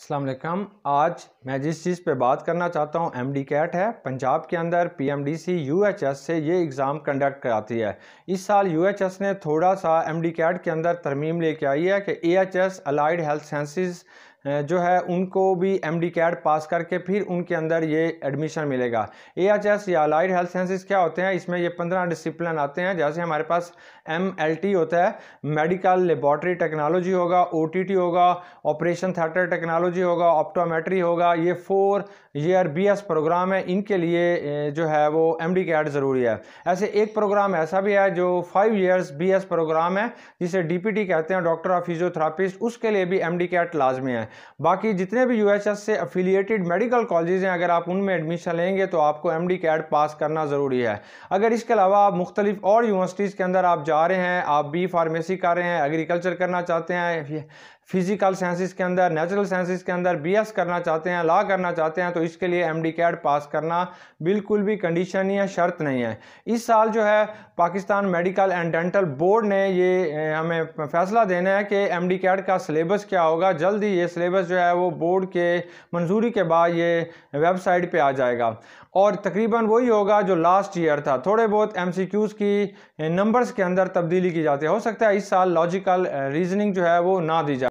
अस्सलाम वालेकुम आज मैं जिस चीज़ पे बात करना चाहता हूँ एम डी कैट है पंजाब के अंदर P M D C U H S से ये एग्ज़ाम कंडक्ट कराती है इस साल यू एच एस ने थोड़ा सा एम डी कैट के अंदर तरमीम लेके आई है कि A H S allied health sciences जो है उनको भी एम डी कैड पास करके फिर उनके अंदर ये एडमिशन मिलेगा ए एच एस या लाइट हेल्थ साइंसिस क्या होते हैं इसमें ये पंद्रह डिसिप्लिन आते हैं जैसे हमारे पास एम एल टी होता है मेडिकल लेबॉर्ट्री टेक्नोलॉजी होगा ओ टी टी होगा ऑपरेशन थिएटर टेक्नोलॉजी होगा ऑप्टोमेट्री होगा ये four year B S program है इनके लिए जो है वो एम डी कैड ज़रूरी है ऐसे एक प्रोग्राम ऐसा भी है जो five years B S program है जिसे डी पी टी कहते हैं डॉक्टर ऑफ फिजियोथेरापिस्ट उसके लिए भी एम डी कैट लाजमी है बाकी जितने भी यूएचएस से अफिलिएटेड मेडिकल कॉलेज हैं अगर आप उनमें एडमिशन लेंगे तो आपको एम डी कैड पास करना ज़रूरी है अगर इसके अलावा आप मुख्तलिफ और यूनिवर्सिटीज़ के अंदर आप जा रहे हैं आप बी फार्मेसी कर रहे हैं एग्रीकल्चर करना चाहते हैं फिजिकल साइंसिस के अंदर नेचुरल साइंसिस के अंदर एस करना चाहते हैं लॉ करना चाहते हैं तो इसके लिए एम डी कैड पास करना बिल्कुल भी कंडीशन या शर्त नहीं है इस साल जो है Pakistan medical and dental board ने ये हमें फैसला देना है कि एम डी कैड का सिलेबस क्या होगा जल्द ही ये सिलेबस जो है वो बोर्ड के मंजूरी के बाद ये वेबसाइट पे आ जाएगा और तकरीबन वही होगा जो लास्ट ईयर था थोड़े बहुत एम की नंबर्स के अंदर तब्दीली की जाती है हो सकता है इस साल लॉजिकल रीजनिंग uh, जो है वो ना दी जाए